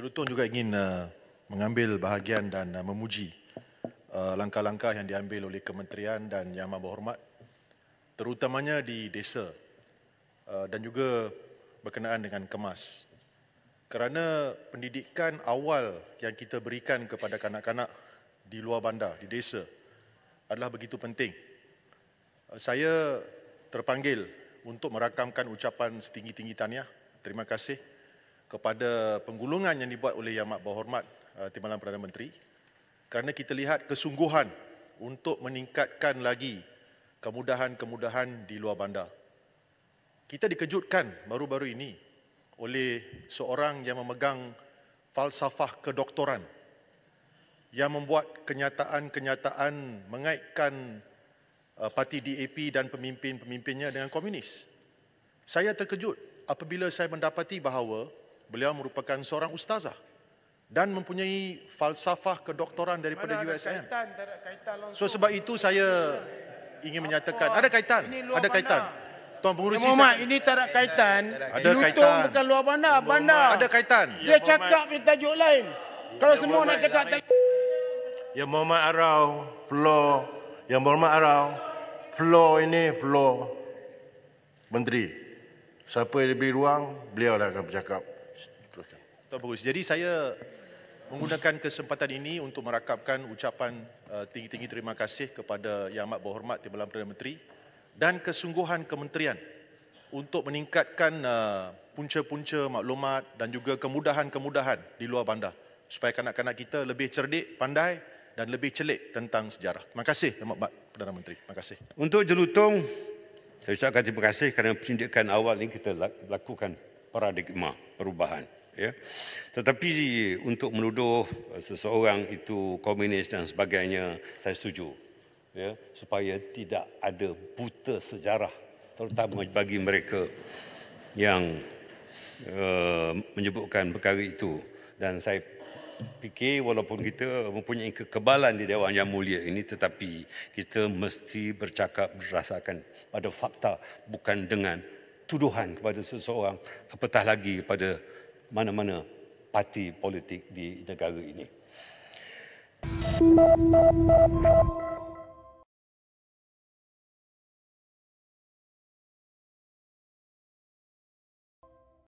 Jurutong juga ingin uh, mengambil bahagian dan uh, memuji uh, langkah-langkah yang diambil oleh kementerian dan yang amat berhormat terutamanya di desa dan juga berkenaan dengan kemas. Kerana pendidikan awal yang kita berikan kepada kanak-kanak di luar bandar, di desa adalah begitu penting. saya terpanggil untuk merakamkan ucapan setinggi-tinggi tahniah. Terima kasih kepada penggulungan yang dibuat oleh Yang Amat Berhormat uh, Timbalan Perdana Menteri kerana kita lihat kesungguhan untuk meningkatkan lagi kemudahan-kemudahan di luar bandar. Kita dikejutkan baru-baru ini oleh seorang yang memegang falsafah kedoktoran yang membuat kenyataan-kenyataan mengaitkan uh, parti DAP dan pemimpin-pemimpinnya dengan komunis. Saya terkejut apabila saya mendapati bahawa Beliau merupakan seorang ustazah dan mempunyai falsafah kedoktoran daripada Mana USM. kaitan, kaitan so sebab itu saya ingin menyatakan ada kaitan, ada kaitan. Tuan pengurusi ya, Muhammad, ini tak ada kaitan. Ada kaitan. Lutung bukan luar bandar, bandar. Ada kaitan. Dia ya, cakap di tajuk lain. Kalau ya, semua nak cakap tajuk. Ya Muhammad Arau, floor. Ya Muhammad Arau, floor ini flo. Menteri. Siapa yang diberi ruang, beliau lah akan bercakap. Teruskan. Tuan Pengurus, jadi saya menggunakan kesempatan ini untuk merakapkan ucapan uh, tinggi-tinggi uh, terima kasih kepada Yang Amat Berhormat Timbalan Perdana Menteri dan kesungguhan kementerian untuk meningkatkan uh, punca-punca maklumat dan juga kemudahan-kemudahan di luar bandar supaya kanak-kanak kita lebih cerdik, pandai dan lebih celik tentang sejarah. Terima kasih Yang Amat Perdana Menteri. Terima kasih. Untuk Jelutong, saya ucapkan terima kasih kerana penyidikan awal ini kita lakukan paradigma perubahan ya. Tetapi untuk menuduh eh, seseorang itu komunis dan sebagainya, saya setuju. Ya, supaya tidak ada buta sejarah terutama bagi mereka yang uh, menyebutkan perkara itu dan saya fikir walaupun kita mempunyai kekebalan di Dewan Yang Mulia ini tetapi kita mesti bercakap berdasarkan pada fakta bukan dengan tuduhan kepada seseorang apatah lagi kepada mana-mana parti politik di negara ini. Thank you.